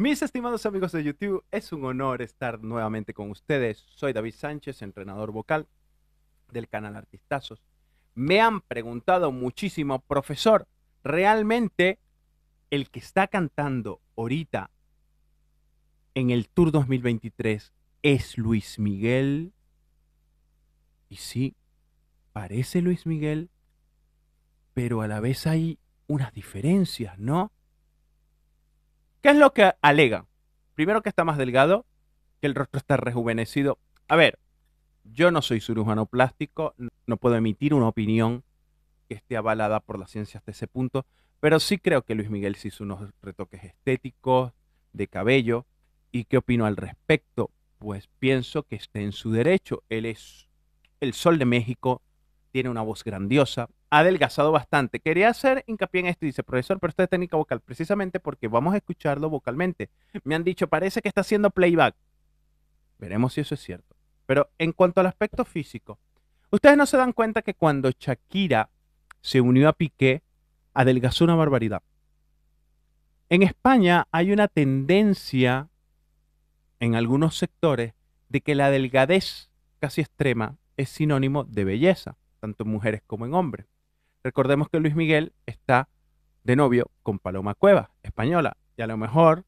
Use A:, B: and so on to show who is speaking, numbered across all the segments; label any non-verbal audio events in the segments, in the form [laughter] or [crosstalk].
A: Mis estimados amigos de YouTube, es un honor estar nuevamente con ustedes. Soy David Sánchez, entrenador vocal del canal Artistazos. Me han preguntado muchísimo, profesor, ¿realmente el que está cantando ahorita en el Tour 2023 es Luis Miguel? Y sí, parece Luis Miguel, pero a la vez hay unas diferencias, ¿no? ¿Qué es lo que alega? Primero que está más delgado, que el rostro está rejuvenecido. A ver, yo no soy cirujano plástico, no puedo emitir una opinión que esté avalada por la ciencia hasta ese punto, pero sí creo que Luis Miguel se hizo unos retoques estéticos de cabello. ¿Y qué opino al respecto? Pues pienso que está en su derecho. Él es el sol de México, tiene una voz grandiosa, ha adelgazado bastante. Quería hacer hincapié en esto, dice, profesor, pero esta es técnica vocal, precisamente porque vamos a escucharlo vocalmente. Me han dicho, parece que está haciendo playback. Veremos si eso es cierto. Pero en cuanto al aspecto físico, ustedes no se dan cuenta que cuando Shakira se unió a Piqué, adelgazó una barbaridad. En España hay una tendencia en algunos sectores de que la delgadez casi extrema es sinónimo de belleza, tanto en mujeres como en hombres. Recordemos que Luis Miguel está de novio con Paloma Cueva, española, y a lo mejor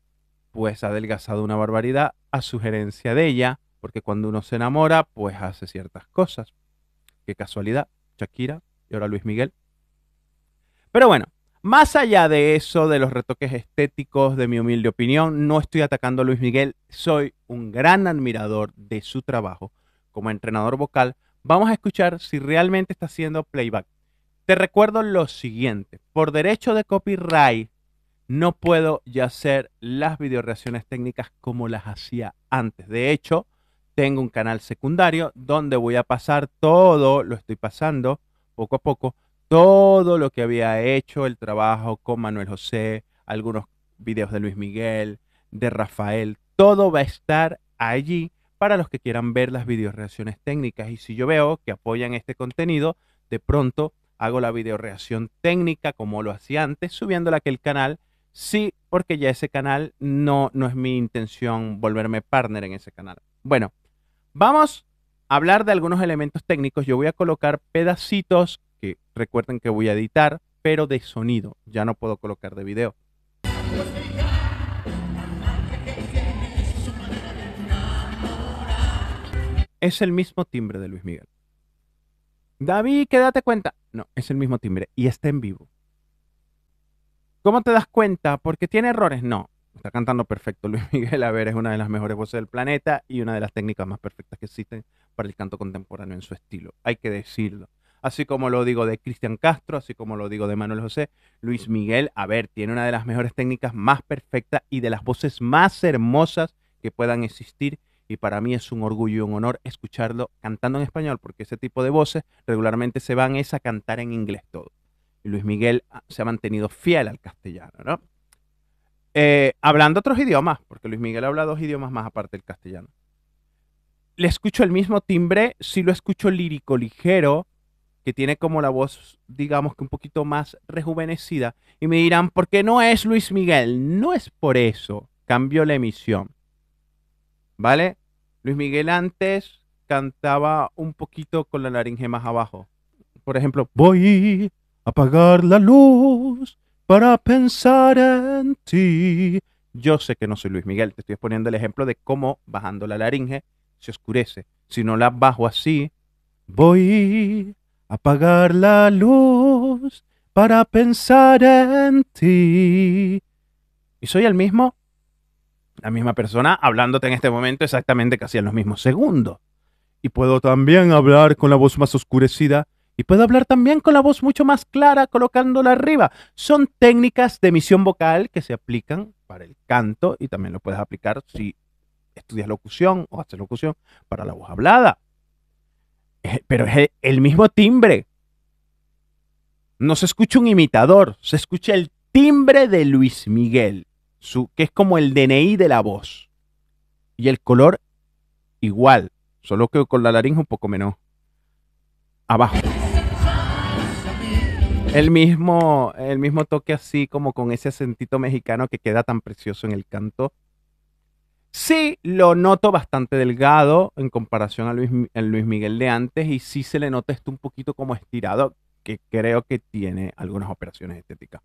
A: pues ha adelgazado una barbaridad a sugerencia de ella, porque cuando uno se enamora pues hace ciertas cosas. Qué casualidad, Shakira y ahora Luis Miguel. Pero bueno, más allá de eso, de los retoques estéticos, de mi humilde opinión, no estoy atacando a Luis Miguel, soy un gran admirador de su trabajo como entrenador vocal. Vamos a escuchar si realmente está haciendo playback. Te recuerdo lo siguiente, por derecho de copyright no puedo ya hacer las videoreacciones técnicas como las hacía antes. De hecho, tengo un canal secundario donde voy a pasar todo, lo estoy pasando poco a poco, todo lo que había hecho, el trabajo con Manuel José, algunos videos de Luis Miguel, de Rafael, todo va a estar allí para los que quieran ver las videoreacciones técnicas. Y si yo veo que apoyan este contenido, de pronto hago la reacción técnica como lo hacía antes, subiéndola a aquel canal. Sí, porque ya ese canal no, no es mi intención volverme partner en ese canal. Bueno, vamos a hablar de algunos elementos técnicos. Yo voy a colocar pedacitos que recuerden que voy a editar, pero de sonido. Ya no puedo colocar de video. Es el mismo timbre de Luis Miguel. David, quédate date cuenta. No, es el mismo timbre y está en vivo. ¿Cómo te das cuenta? Porque tiene errores. No, está cantando perfecto. Luis Miguel A ver, es una de las mejores voces del planeta y una de las técnicas más perfectas que existen para el canto contemporáneo en su estilo. Hay que decirlo. Así como lo digo de Cristian Castro, así como lo digo de Manuel José, Luis Miguel, a ver, tiene una de las mejores técnicas más perfectas y de las voces más hermosas que puedan existir y para mí es un orgullo y un honor escucharlo cantando en español, porque ese tipo de voces regularmente se van es a cantar en inglés todo. Y Luis Miguel ah, se ha mantenido fiel al castellano, ¿no? Eh, hablando otros idiomas, porque Luis Miguel habla dos idiomas más aparte del castellano. Le escucho el mismo timbre, sí lo escucho lírico ligero, que tiene como la voz, digamos que un poquito más rejuvenecida, y me dirán, ¿por qué no es Luis Miguel? No es por eso, cambió la emisión. ¿Vale? Luis Miguel antes cantaba un poquito con la laringe más abajo. Por ejemplo, voy a apagar la luz para pensar en ti. Yo sé que no soy Luis Miguel, te estoy poniendo el ejemplo de cómo bajando la laringe se oscurece. Si no la bajo así, voy a apagar la luz para pensar en ti. Y soy el mismo la misma persona hablándote en este momento exactamente casi en los mismos segundos. Y puedo también hablar con la voz más oscurecida y puedo hablar también con la voz mucho más clara colocándola arriba. Son técnicas de emisión vocal que se aplican para el canto y también lo puedes aplicar si estudias locución o haces locución para la voz hablada. Eh, pero es el mismo timbre. No se escucha un imitador, se escucha el timbre de Luis Miguel que es como el DNI de la voz. Y el color igual, solo que con la laringe un poco menos abajo. El mismo, el mismo toque así, como con ese acentito mexicano que queda tan precioso en el canto. Sí, lo noto bastante delgado en comparación al Luis, Luis, Miguel de antes y sí se le nota esto un poquito como estirado, que creo que tiene algunas operaciones estéticas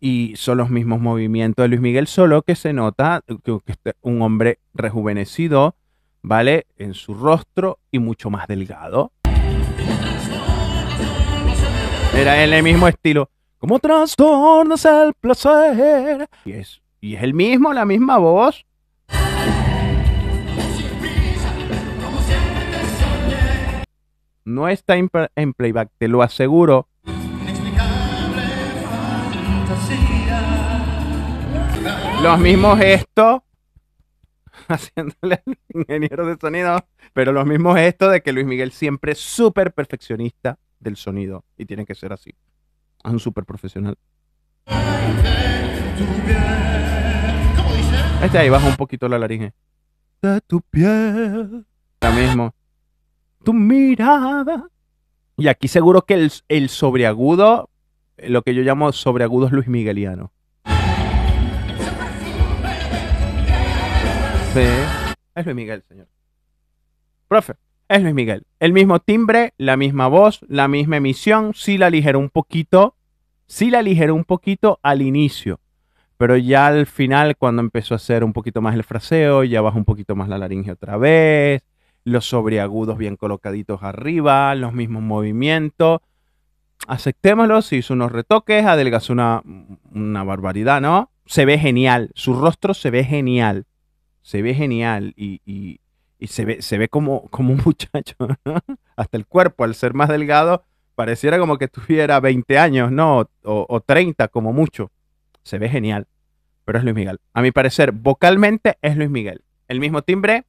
A: y son los mismos movimientos de Luis Miguel, solo que se nota que, este, un hombre rejuvenecido, ¿vale? En su rostro y mucho más delgado. Era en el mismo estilo. Como trastornos el placer. Y es, y es el mismo, la misma voz. No está en playback, te lo aseguro. los mismos esto, [laughs] haciéndole al ingeniero de sonido, pero los mismos esto de que Luis Miguel siempre es súper perfeccionista del sonido y tiene que ser así. Es un súper profesional. Este ahí baja un poquito la laringe. Ahora mismo. Tu mirada. Y aquí seguro que el, sobreagudo, lo que yo llamo sobreagudos Luis Migueliano. Es Luis Miguel, señor. Profe, es Luis Miguel. El mismo timbre, la misma voz, la misma emisión. Sí la aligeró un poquito. Sí la aligeró un poquito al inicio. Pero ya al final, cuando empezó a hacer un poquito más el fraseo, ya bajó un poquito más la laringe otra vez. Los sobreagudos bien colocaditos arriba, los mismos movimientos. Aceptémoslo, se hizo unos retoques, adelgazó una, una barbaridad, ¿no? Se ve genial, su rostro se ve genial se ve genial y, se ve, se ve como, [laughs] como un muchacho, Hasta el cuerpo, al ser más delgado, pareciera como que tuviera 20 años, ¿no? O, 30 como mucho. Se ve genial, pero es Luis Miguel. A mi parecer, vocalmente es Luis Miguel. El mismo timbre,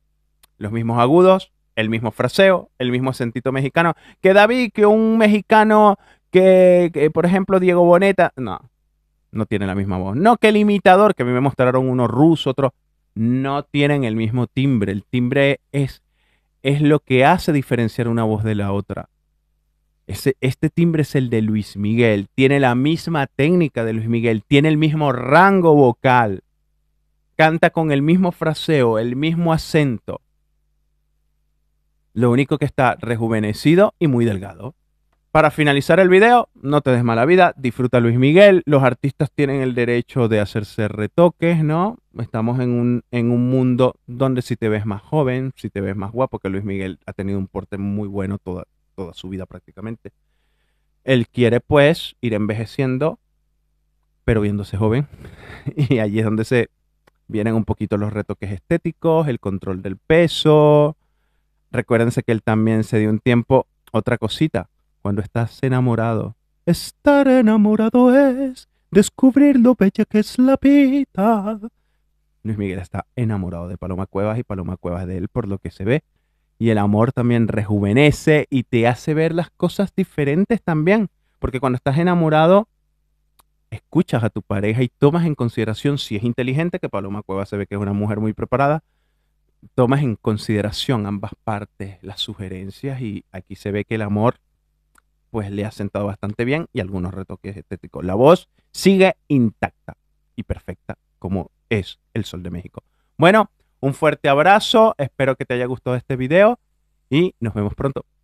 A: los mismos agudos, el mismo fraseo, el mismo sentito mexicano. Que David, que un mexicano que, que, por ejemplo, Diego Boneta, no, no tiene la misma voz. No que el imitador, que a mí me mostraron uno ruso, otro no tienen el mismo timbre. El timbre es, es lo que hace diferenciar una voz de la otra. Este, este timbre es el de Luis Miguel, tiene la misma técnica de Luis Miguel, tiene el mismo rango vocal, canta con el mismo fraseo, el mismo acento. Lo único que está rejuvenecido y muy delgado. Para finalizar el video, no te des mala vida, disfruta Luis Miguel. Los artistas tienen el derecho de hacerse retoques, ¿no? Estamos en un, en un mundo donde si te ves más joven, si te ves más guapo, que Luis Miguel ha tenido un porte muy bueno toda, toda su vida prácticamente. Él quiere pues ir envejeciendo, pero viéndose joven. [laughs] Y allí es donde se vienen un poquito los retoques estéticos, el control del peso. Recuérdense que él también se dio un tiempo, otra cosita, cuando estás enamorado. Estar enamorado es descubrir lo bella que es la vida. Luis Miguel está enamorado de Paloma Cuevas y Paloma Cuevas de él por lo que se ve. Y el amor también rejuvenece y te hace ver las cosas diferentes también. Porque cuando estás enamorado, escuchas a tu pareja y tomas en consideración si es inteligente, que Paloma Cuevas se ve que es una mujer muy preparada, tomas en consideración ambas partes, las sugerencias y aquí se ve que el amor pues le ha sentado bastante bien y algunos retoques estéticos. La voz sigue intacta y perfecta como es el Sol de México. Bueno, un fuerte abrazo, espero que te haya gustado este video y nos vemos pronto.